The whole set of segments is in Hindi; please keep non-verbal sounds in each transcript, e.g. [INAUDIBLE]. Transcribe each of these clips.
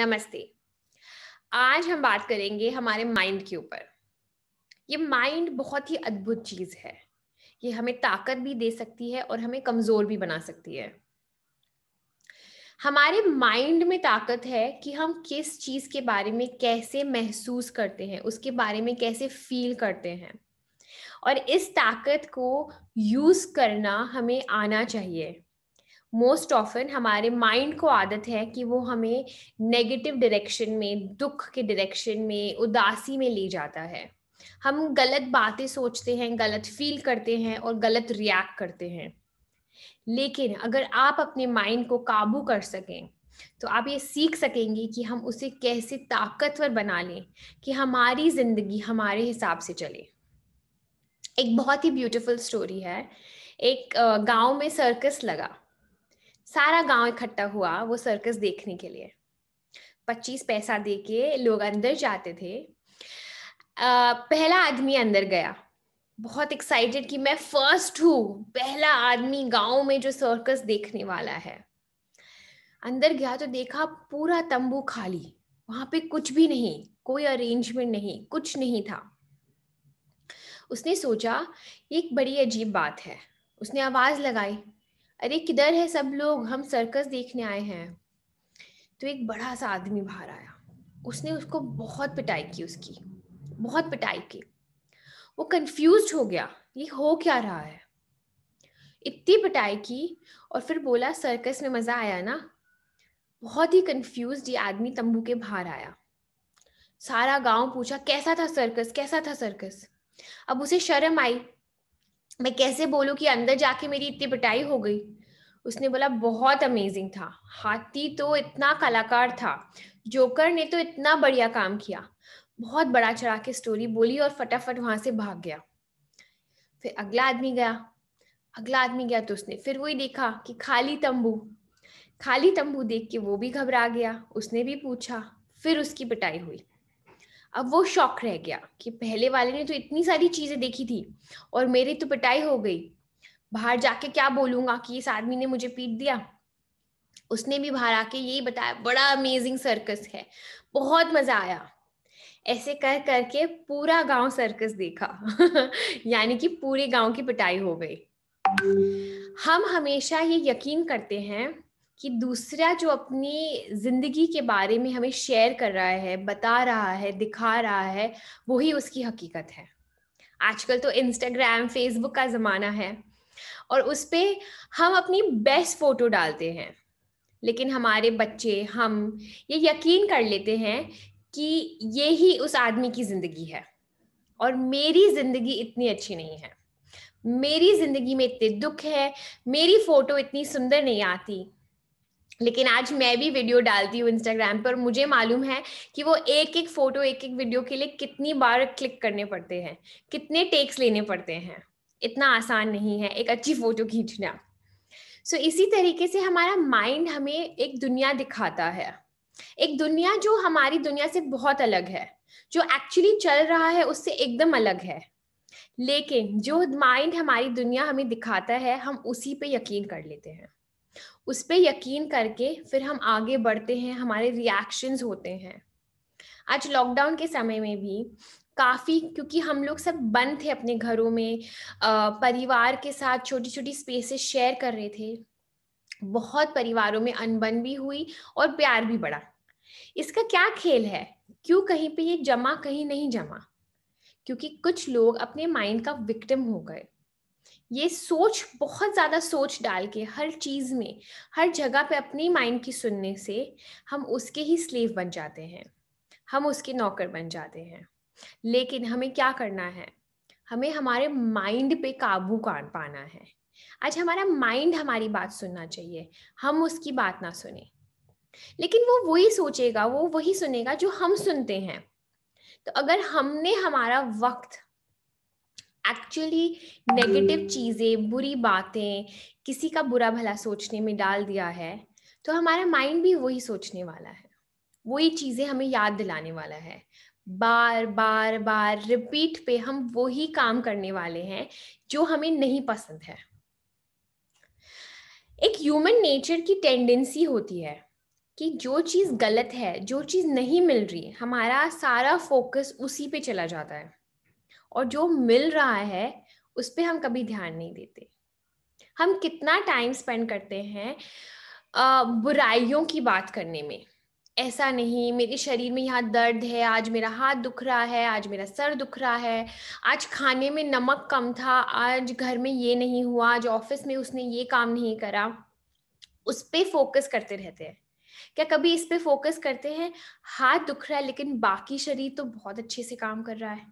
नमस्ते आज हम बात करेंगे हमारे माइंड के ऊपर ये माइंड बहुत ही अद्भुत चीज है ये हमें ताकत भी दे सकती है और हमें कमजोर भी बना सकती है हमारे माइंड में ताकत है कि हम किस चीज के बारे में कैसे महसूस करते हैं उसके बारे में कैसे फील करते हैं और इस ताकत को यूज करना हमें आना चाहिए मोस्ट ऑफन हमारे माइंड को आदत है कि वो हमें नेगेटिव डायरेक्शन में दुख के डायरेक्शन में उदासी में ले जाता है हम गलत बातें सोचते हैं गलत फील करते हैं और गलत रिएक्ट करते हैं लेकिन अगर आप अपने माइंड को काबू कर सकें तो आप ये सीख सकेंगे कि हम उसे कैसे ताकतवर बना लें कि हमारी जिंदगी हमारे हिसाब से चले एक बहुत ही ब्यूटीफुल स्टोरी है एक गांव में सर्कस लगा सारा गांव इकट्ठा हुआ वो सर्कस देखने के लिए पच्चीस पैसा दे के लोग अंदर जाते थे आ, पहला आदमी अंदर गया बहुत एक्साइटेड कि मैं फर्स्ट हूँ पहला आदमी गांव में जो सर्कस देखने वाला है अंदर गया तो देखा पूरा तंबू खाली वहां पे कुछ भी नहीं कोई अरेंजमेंट नहीं कुछ नहीं था उसने सोचा एक बड़ी अजीब बात है उसने आवाज लगाई अरे किधर है सब लोग हम सर्कस देखने आए हैं तो एक बड़ा सा आदमी बाहर आया उसने उसको बहुत पिटाई की उसकी बहुत पिटाई की वो कंफ्यूज हो गया ये हो क्या रहा है इतनी पिटाई की और फिर बोला सर्कस में मजा आया ना बहुत ही कंफ्यूज ये आदमी तंबू के बाहर आया सारा गांव पूछा कैसा था सर्कस कैसा था सर्कस अब उसे शर्म आई मैं कैसे बोलूँ कि अंदर जाके मेरी इतनी पिटाई हो गई उसने बोला बहुत अमेजिंग था हाथी तो इतना कलाकार था जोकर ने तो इतना बढ़िया काम किया बहुत बड़ा चढ़ा के स्टोरी बोली और फटाफट वहां से भाग गया फिर अगला आदमी गया अगला आदमी गया तो उसने फिर वही देखा कि खाली तंबू खाली तंबू देख के वो भी घबरा गया उसने भी पूछा फिर उसकी पिटाई हुई अब वो शौक रह गया कि पहले वाले ने तो इतनी सारी चीजें देखी थी और मेरी तो पिटाई हो गई बाहर जाके क्या बोलूंगा कि इस आदमी ने मुझे पीट दिया उसने भी बाहर आके यही बताया बड़ा अमेजिंग सर्कस है बहुत मजा आया ऐसे कर करके पूरा गांव सर्कस देखा [LAUGHS] यानी कि पूरे गांव की पिटाई हो गई हम हमेशा ये यकीन करते हैं कि दूसरा जो अपनी जिंदगी के बारे में हमें शेयर कर रहा है बता रहा है दिखा रहा है वही उसकी हकीकत है आजकल तो इंस्टाग्राम फेसबुक का ज़माना है और उस पर हम अपनी बेस्ट फोटो डालते हैं लेकिन हमारे बच्चे हम ये यकीन कर लेते हैं कि ये ही उस आदमी की ज़िंदगी है और मेरी ज़िंदगी इतनी अच्छी नहीं है मेरी ज़िंदगी में इतने दुख है मेरी फ़ोटो इतनी सुंदर नहीं आती लेकिन आज मैं भी वीडियो डालती हूँ इंस्टाग्राम पर मुझे मालूम है कि वो एक एक फोटो एक एक वीडियो के लिए कितनी बार क्लिक करने पड़ते हैं कितने टेक्स लेने पड़ते हैं इतना आसान नहीं है एक अच्छी फोटो खींचना सो so, इसी तरीके से हमारा माइंड हमें एक दुनिया दिखाता है एक दुनिया जो हमारी दुनिया से बहुत अलग है जो एक्चुअली चल रहा है उससे एकदम अलग है लेकिन जो माइंड हमारी दुनिया हमें दिखाता है हम उसी पे यकीन कर लेते हैं उस पर यकीन करके फिर हम आगे बढ़ते हैं हमारे रिएक्शंस होते हैं आज लॉकडाउन के समय में भी काफ़ी क्योंकि हम लोग सब बंद थे अपने घरों में परिवार के साथ छोटी छोटी स्पेसेस शेयर कर रहे थे बहुत परिवारों में अनबन भी हुई और प्यार भी बढ़ा इसका क्या खेल है क्यों कहीं पे ये जमा कहीं नहीं जमा क्योंकि कुछ लोग अपने माइंड का विक्टिम हो गए ये सोच बहुत ज़्यादा सोच डाल के हर चीज़ में हर जगह पे अपने माइंड की सुनने से हम उसके ही स्लेव बन जाते हैं हम उसके नौकर बन जाते हैं लेकिन हमें क्या करना है हमें हमारे माइंड पे काबू कर पाना है आज हमारा माइंड हमारी बात सुनना चाहिए हम उसकी बात ना सुने लेकिन वो वही सोचेगा वो वही सुनेगा जो हम सुनते हैं तो अगर हमने हमारा वक्त एक्चुअली नेगेटिव चीज़ें बुरी बातें किसी का बुरा भला सोचने में डाल दिया है तो हमारा माइंड भी वही सोचने वाला है वही चीज़ें हमें याद दिलाने वाला है बार बार बार रिपीट पे हम वही काम करने वाले हैं जो हमें नहीं पसंद है एक ह्यूमन नेचर की टेंडेंसी होती है कि जो चीज़ गलत है जो चीज़ नहीं मिल रही हमारा सारा फोकस उसी पे चला जाता है और जो मिल रहा है उस पर हम कभी ध्यान नहीं देते हम कितना टाइम स्पेंड करते हैं बुराइयों की बात करने में ऐसा नहीं मेरे शरीर में यहाँ दर्द है आज मेरा हाथ दुख रहा है आज मेरा सर दुख रहा है आज खाने में नमक कम था आज घर में ये नहीं हुआ आज ऑफिस में उसने ये काम नहीं करा उस पर फोकस करते रहते हैं क्या कभी इस पर फोकस करते हैं हाथ दुख रहा है लेकिन बाकी शरीर तो बहुत अच्छे से काम कर रहा है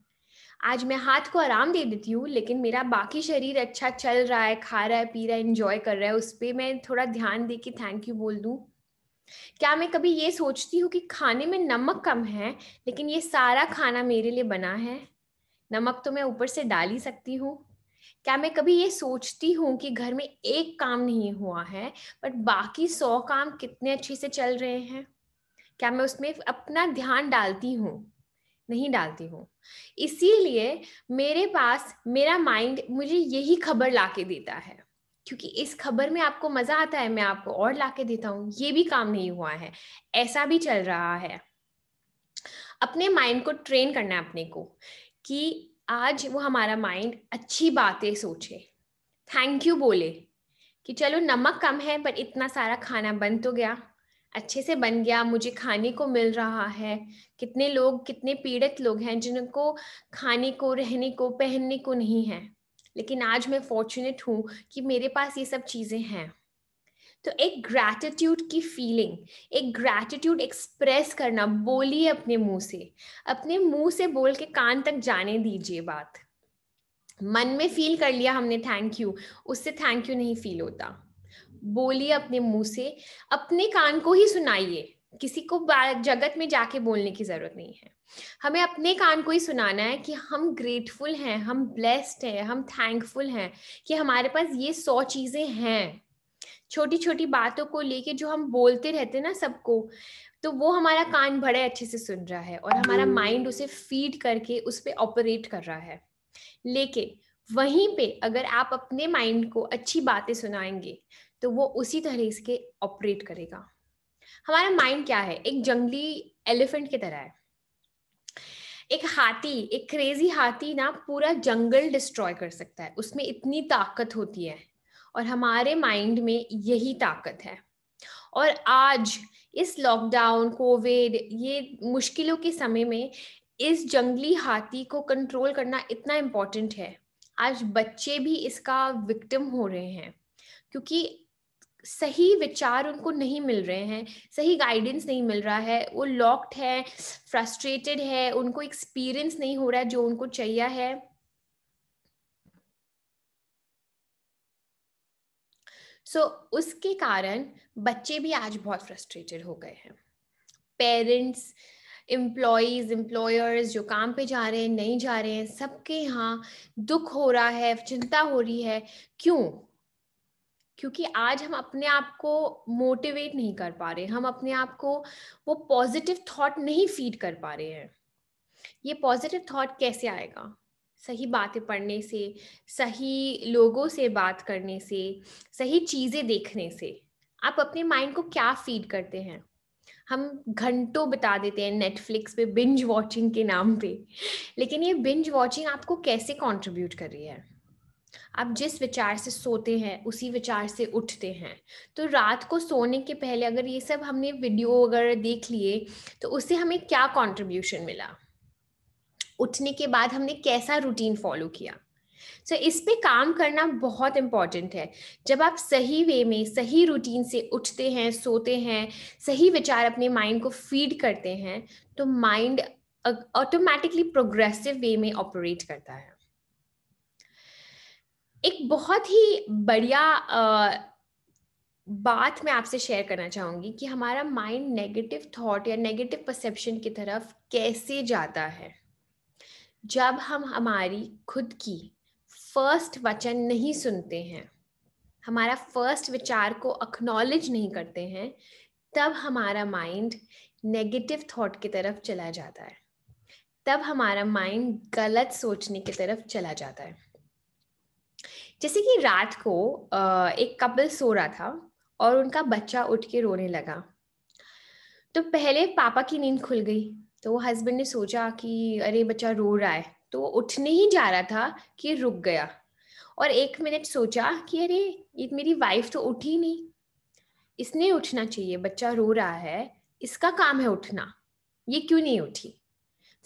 आज मैं हाथ को आराम दे देती हूँ लेकिन मेरा बाकी शरीर अच्छा चल रहा है खा रहा है पी रहा है इंजॉय कर रहा है उस पर मैं थोड़ा ध्यान दे के थैंक यू बोल दूँ क्या मैं कभी ये सोचती हूँ कि खाने में नमक कम है लेकिन ये सारा खाना मेरे लिए बना है नमक तो मैं ऊपर से डाल ही सकती हूँ क्या मैं कभी ये सोचती हूँ कि घर में एक काम नहीं हुआ है बट बाकी सौ काम कितने अच्छे से चल रहे हैं क्या मैं उसमें अपना ध्यान डालती हूँ नहीं डालती हूँ इसीलिए मेरे पास मेरा माइंड मुझे यही खबर ला देता है क्योंकि इस खबर में आपको मजा आता है मैं आपको और ला के देता हूँ ये भी काम नहीं हुआ है ऐसा भी चल रहा है अपने माइंड को ट्रेन करना है अपने को कि आज वो हमारा माइंड अच्छी बातें सोचे थैंक यू बोले कि चलो नमक कम है पर इतना सारा खाना बन तो गया अच्छे से बन गया मुझे खाने को मिल रहा है कितने लोग कितने पीड़ित लोग हैं जिनको खाने को रहने को पहनने को नहीं है लेकिन आज मैं फॉर्चुनेट हूँ कि मेरे पास ये सब चीज़ें हैं तो एक ग्रैटिट्यूड की फीलिंग एक ग्रैटिट्यूड एक्सप्रेस करना बोलिए अपने मुंह से अपने मुंह से बोल के कान तक जाने दीजिए बात मन में फील कर लिया हमने थैंक यू उससे थैंक यू नहीं फील होता बोलिए अपने मुंह से अपने कान को ही सुनाइए किसी को जगत में जाके बोलने की जरूरत नहीं है हमें अपने कान को ही सुनाना है कि हम ग्रेटफुल हैं हम ब्लेस्ड हैं हम थैंकफुल हैं कि हमारे पास ये सौ चीजें हैं छोटी छोटी बातों को लेके जो हम बोलते रहते हैं ना सबको तो वो हमारा कान बड़े अच्छे से सुन रहा है और हमारा माइंड hmm. उसे फीड करके उस पर ऑपरेट कर रहा है लेकिन वहीं पे अगर आप अपने माइंड को अच्छी बातें सुनाएंगे तो वो उसी तरह से ऑपरेट करेगा हमारा माइंड क्या है एक जंगली एलिफेंट की तरह है एक हाथी एक क्रेजी हाथी ना पूरा जंगल डिस्ट्रॉय कर सकता है उसमें इतनी ताकत होती है और हमारे माइंड में यही ताकत है और आज इस लॉकडाउन कोविड ये मुश्किलों के समय में इस जंगली हाथी को कंट्रोल करना इतना इम्पॉर्टेंट है आज बच्चे भी इसका विक्टिम हो रहे हैं क्योंकि सही विचार उनको नहीं मिल रहे हैं सही गाइडेंस नहीं मिल रहा है वो लॉक्ड है फ्रस्ट्रेटेड है उनको एक्सपीरियंस नहीं हो रहा है जो उनको चाहिए है सो so, उसके कारण बच्चे भी आज बहुत फ्रस्ट्रेटेड हो गए हैं पेरेंट्स एम्प्लॉयज़ एम्प्लॉयर्स जो काम पे जा रहे हैं नहीं जा रहे हैं सबके यहाँ दुख हो रहा है चिंता हो रही है क्यों क्योंकि आज हम अपने आप को मोटिवेट नहीं कर पा रहे हम अपने आप को वो पॉजिटिव थॉट नहीं फीड कर पा रहे हैं ये पॉजिटिव थॉट कैसे आएगा सही बातें पढ़ने से सही लोगों से बात करने से सही चीज़ें देखने से आप अपने माइंड को क्या फीड करते हैं हम घंटों बता देते हैं नेटफ्लिक्स पे बिंज वॉचिंग के नाम पे लेकिन ये बिंज वॉचिंग आपको कैसे कंट्रीब्यूट कर रही है आप जिस विचार से सोते हैं उसी विचार से उठते हैं तो रात को सोने के पहले अगर ये सब हमने वीडियो अगर देख लिए तो उससे हमें क्या कॉन्ट्रीब्यूशन मिला उठने के बाद हमने कैसा रूटीन फॉलो किया सो so, इस पे काम करना बहुत इम्पॉर्टेंट है जब आप सही वे में सही रूटीन से उठते हैं सोते हैं सही विचार अपने माइंड को फीड करते हैं तो माइंड ऑटोमेटिकली प्रोग्रेसिव वे में ऑपरेट करता है एक बहुत ही बढ़िया बात मैं आपसे शेयर करना चाहूंगी कि हमारा माइंड नेगेटिव थॉट या नेगेटिव परसेप्शन की तरफ कैसे जाता है जब हम हमारी खुद की फर्स्ट वचन नहीं सुनते हैं हमारा फर्स्ट विचार को अक्नॉलेज नहीं करते हैं तब हमारा माइंड नेगेटिव थॉट की तरफ चला जाता है तब हमारा माइंड गलत सोचने की तरफ चला जाता है जैसे कि रात को एक कपल सो रहा था और उनका बच्चा उठ के रोने लगा तो पहले पापा की नींद खुल गई तो हस्बैंड ने सोचा कि अरे बच्चा रो रहा है तो वो उठने ही जा रहा था कि रुक गया और एक मिनट सोचा कि अरे ये मेरी वाइफ तो उठी नहीं इसने उठना चाहिए बच्चा रो रहा है इसका काम है उठना ये क्यों नहीं उठी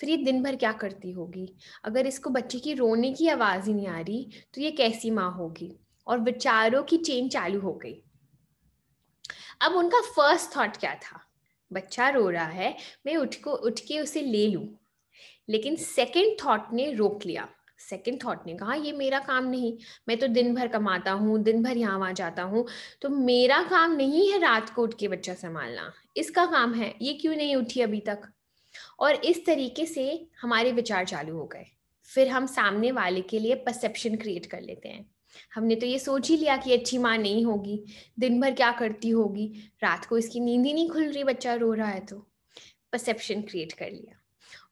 फिर ये दिन भर क्या करती होगी अगर इसको बच्चे की रोने की आवाज़ ही नहीं आ रही तो ये कैसी माँ होगी और विचारों की चेन चालू हो गई अब उनका फर्स्ट थॉट क्या था बच्चा रो रहा है मैं उठ को उठ के उसे ले लू लेकिन सेकेंड थॉट ने रोक लिया सेकेंड थॉट ने कहा ये मेरा काम नहीं मैं तो दिन भर कमाता हूँ दिन भर यहाँ वहाँ जाता हूँ तो मेरा काम नहीं है रात को उठ के बच्चा संभालना इसका काम है ये क्यों नहीं उठी अभी तक और इस तरीके से हमारे विचार चालू हो गए फिर हम सामने वाले के लिए परसेप्शन क्रिएट कर लेते हैं हमने तो ये सोच ही लिया कि अच्छी माँ नहीं होगी दिन भर क्या करती होगी रात को इसकी नींद ही नहीं खुल रही बच्चा रो रहा है तो परसेप्शन क्रिएट कर लिया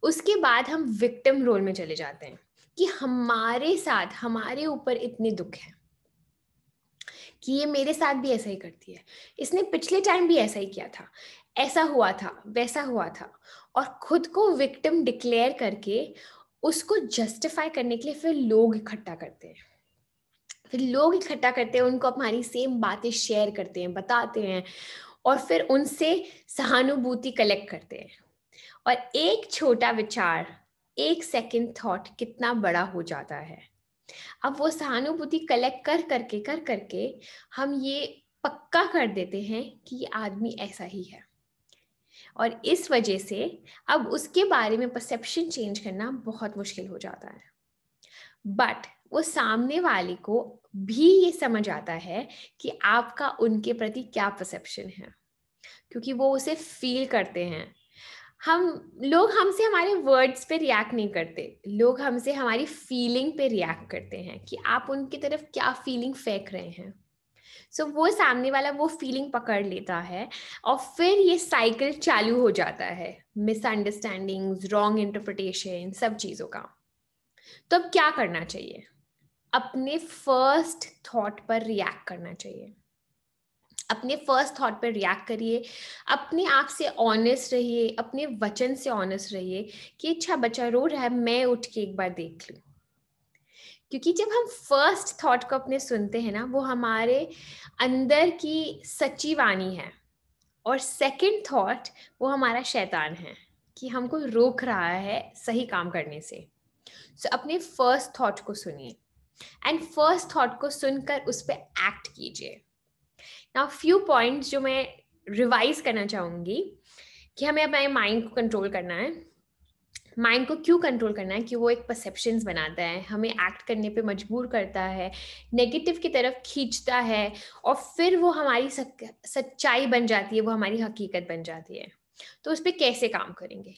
उसके बाद हम विक्टिम रोल में चले जाते हैं कि हमारे साथ हमारे ऊपर इतने दुख है कि ये मेरे साथ भी ऐसा ही करती है इसने पिछले टाइम भी ऐसा ही किया था ऐसा हुआ था वैसा हुआ था और खुद को विक्टिम डिक्लेयर करके उसको जस्टिफाई करने के लिए फिर लोग इकट्ठा करते हैं फिर लोग इकट्ठा करते हैं उनको हमारी सेम बातें शेयर करते हैं बताते हैं और फिर उनसे सहानुभूति कलेक्ट करते हैं और एक छोटा विचार एक सेकंड थॉट कितना बड़ा हो जाता है अब वो सहानुभूति कलेक्ट कर करके कर करके हम ये पक्का कर देते हैं कि ये आदमी ऐसा ही है और इस वजह से अब उसके बारे में परसेप्शन चेंज करना बहुत मुश्किल हो जाता है बट वो सामने वाले को भी ये समझ आता है कि आपका उनके प्रति क्या परसेप्शन है क्योंकि वो उसे फील करते हैं हम लोग हमसे हमारे वर्ड्स पे रिएक्ट नहीं करते लोग हमसे हमारी फीलिंग पे रिएक्ट करते हैं कि आप उनकी तरफ क्या फीलिंग फेंक रहे हैं सो so, वो सामने वाला वो फीलिंग पकड़ लेता है और फिर ये साइकिल चालू हो जाता है मिसअंडरस्टैंडिंग्स रॉन्ग इंटरप्रिटेशन सब चीज़ों का तो अब क्या करना चाहिए अपने फर्स्ट थॉट पर रिएक्ट करना चाहिए अपने फर्स्ट थॉट पर रिएक्ट करिए अपने आप से ऑनेस्ट रहिए अपने वचन से ऑनेस्ट रहिए कि अच्छा बच्चा रो रहा है मैं उठ के एक बार देख लूँ क्योंकि जब हम फर्स्ट थॉट को अपने सुनते हैं ना वो हमारे अंदर की सच्ची वाणी है और सेकंड थॉट वो हमारा शैतान है कि हमको रोक रहा है सही काम करने से सो so, अपने फर्स्ट थॉट को सुनिए एंड फर्स्ट थॉट को सुनकर उस पर एक्ट कीजिए ना फ्यू पॉइंट्स जो मैं रिवाइज करना चाहूँगी कि हमें अपने माइंड को कंट्रोल करना है माइंड को क्यों कंट्रोल करना है कि वो एक परसेप्शन बनाता है हमें एक्ट करने पे मजबूर करता है नेगेटिव की तरफ खींचता है और फिर वो हमारी सक, सच्चाई बन जाती है वो हमारी हकीकत बन जाती है तो उस पर कैसे काम करेंगे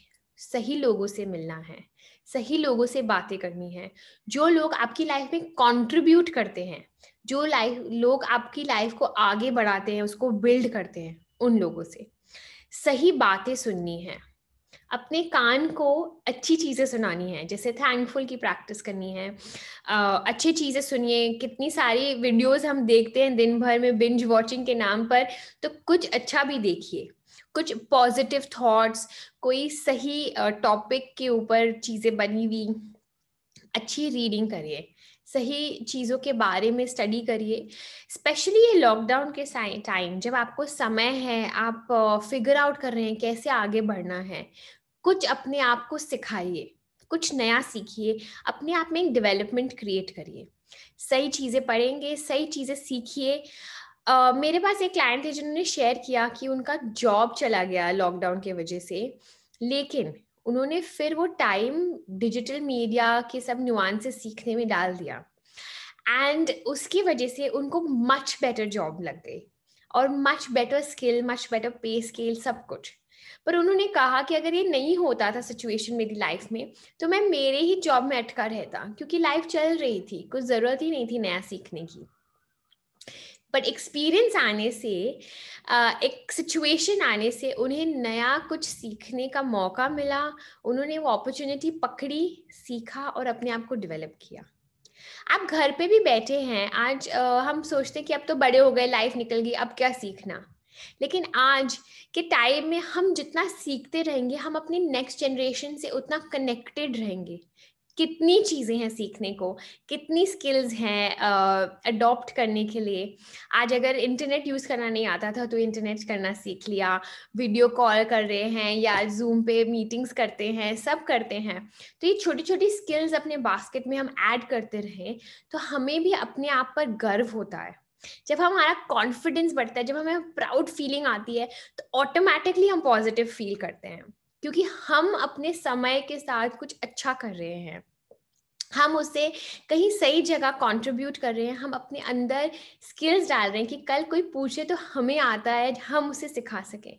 सही लोगों से मिलना है सही लोगों से बातें करनी है जो लोग आपकी लाइफ में कॉन्ट्रीब्यूट करते हैं जो लाइफ लोग आपकी लाइफ को आगे बढ़ाते हैं उसको बिल्ड करते हैं उन लोगों से सही बातें सुननी है अपने कान को अच्छी चीज़ें सुनानी है जैसे थैंकफुल की प्रैक्टिस करनी है अच्छी चीज़ें सुनिए कितनी सारी वीडियोस हम देखते हैं दिन भर में बिंज वॉचिंग के नाम पर तो कुछ अच्छा भी देखिए कुछ पॉजिटिव थॉट्स कोई सही टॉपिक के ऊपर चीज़ें बनी हुई अच्छी रीडिंग करिए सही चीज़ों के बारे में स्टडी करिए स्पेशली ये लॉकडाउन के टाइम जब आपको समय है आप फिगर आउट कर रहे हैं कैसे आगे बढ़ना है कुछ अपने आप को सिखाइए कुछ नया सीखिए अपने आप में एक डेवलपमेंट क्रिएट करिए सही चीज़ें पढ़ेंगे सही चीज़ें सीखिए मेरे पास एक क्लाइंट थे जिन्होंने शेयर किया कि उनका जॉब चला गया लॉकडाउन के वजह से लेकिन उन्होंने फिर वो टाइम डिजिटल मीडिया के सब से सीखने में डाल दिया एंड उसकी वजह से उनको मच बेटर जॉब लग गई और much better skill much better pay scale सब कुछ पर उन्होंने कहा कि अगर ये नहीं होता था सिचुएशन मेरी लाइफ में तो मैं मेरे ही जॉब में अटका रहता क्योंकि लाइफ चल रही थी कुछ ज़रूरत ही नहीं थी नया सीखने की बट एक्सपीरियंस आने से एक सिचुएशन आने से उन्हें नया कुछ सीखने का मौका मिला उन्होंने वो अपॉर्चुनिटी पकड़ी सीखा और अपने आप को डेवलप किया आप घर पे भी बैठे हैं आज आ, हम सोचते हैं कि अब तो बड़े हो गए लाइफ निकल गई अब क्या सीखना लेकिन आज के टाइम में हम जितना सीखते रहेंगे हम अपने नेक्स्ट जनरेशन से उतना कनेक्टेड रहेंगे कितनी चीज़ें हैं सीखने को कितनी स्किल्स हैं अडॉप्ट करने के लिए आज अगर इंटरनेट यूज़ करना नहीं आता था तो इंटरनेट करना सीख लिया वीडियो कॉल कर रहे हैं या जूम पे मीटिंग्स करते हैं सब करते हैं तो ये छोटी छोटी स्किल्स अपने बास्केट में हम ऐड करते रहें तो हमें भी अपने आप पर गर्व होता है जब हमारा कॉन्फिडेंस बढ़ता है जब हमें प्राउड फीलिंग आती है तो ऑटोमेटिकली हम पॉजिटिव फील करते हैं क्योंकि हम अपने समय के साथ कुछ अच्छा कर रहे हैं हम उसे कहीं सही जगह कंट्रीब्यूट कर रहे हैं हम अपने अंदर स्किल्स डाल रहे हैं कि कल कोई पूछे तो हमें आता है हम उसे सिखा सकें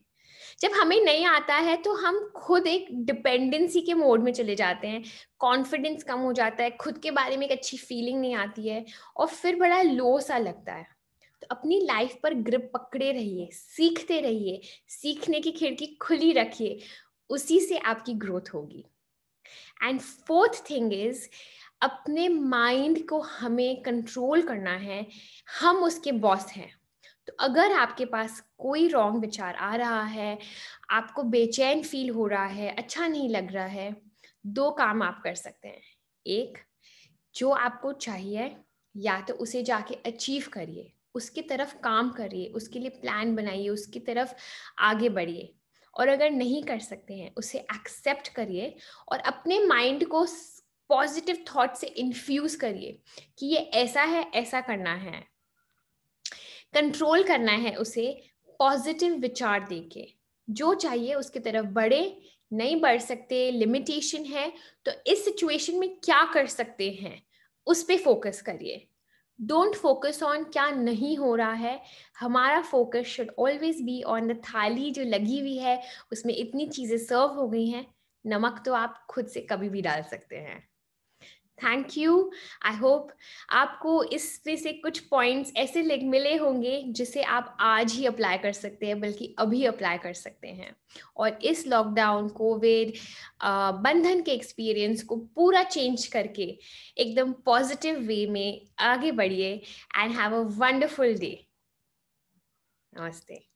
जब हमें नहीं आता है तो हम खुद एक डिपेंडेंसी के मोड में चले जाते हैं कॉन्फिडेंस कम हो जाता है खुद के बारे में एक अच्छी फीलिंग नहीं आती है और फिर बड़ा लो सा लगता है तो अपनी लाइफ पर ग्रिप पकड़े रहिए सीखते रहिए सीखने की खिड़की खुली रखिए उसी से आपकी ग्रोथ होगी एंड फोर्थ थिंग इज अपने माइंड को हमें कंट्रोल करना है हम उसके बॉस हैं तो अगर आपके पास कोई रॉन्ग विचार आ रहा है आपको बेचैन फील हो रहा है अच्छा नहीं लग रहा है दो काम आप कर सकते हैं एक जो आपको चाहिए या तो उसे जाके अचीव करिए उसकी तरफ काम करिए उसके लिए प्लान बनाइए उसकी तरफ आगे बढ़िए और अगर नहीं कर सकते हैं उसे एक्सेप्ट करिए और अपने माइंड को पॉजिटिव थॉट से इन्फ्यूज़ करिए कि ये ऐसा है ऐसा करना है कंट्रोल करना है उसे पॉजिटिव विचार देके जो चाहिए उसकी तरफ बढ़े नहीं बढ़ सकते लिमिटेशन है तो इस सिचुएशन में क्या कर सकते हैं उस पर फोकस करिए डोंट फोकस ऑन क्या नहीं हो रहा है हमारा focus should always be on the thali जो लगी हुई है उसमें इतनी चीज़ें सर्व हो गई हैं नमक तो आप खुद से कभी भी डाल सकते हैं थैंक यू आई होप आपको इसमें से कुछ पॉइंट्स ऐसे मिले होंगे जिसे आप आज ही अप्लाई कर सकते हैं बल्कि अभी अप्लाई कर सकते हैं और इस लॉकडाउन कोविड बंधन के एक्सपीरियंस को पूरा चेंज करके एकदम पॉजिटिव वे में आगे बढ़िए and have a wonderful day नमस्ते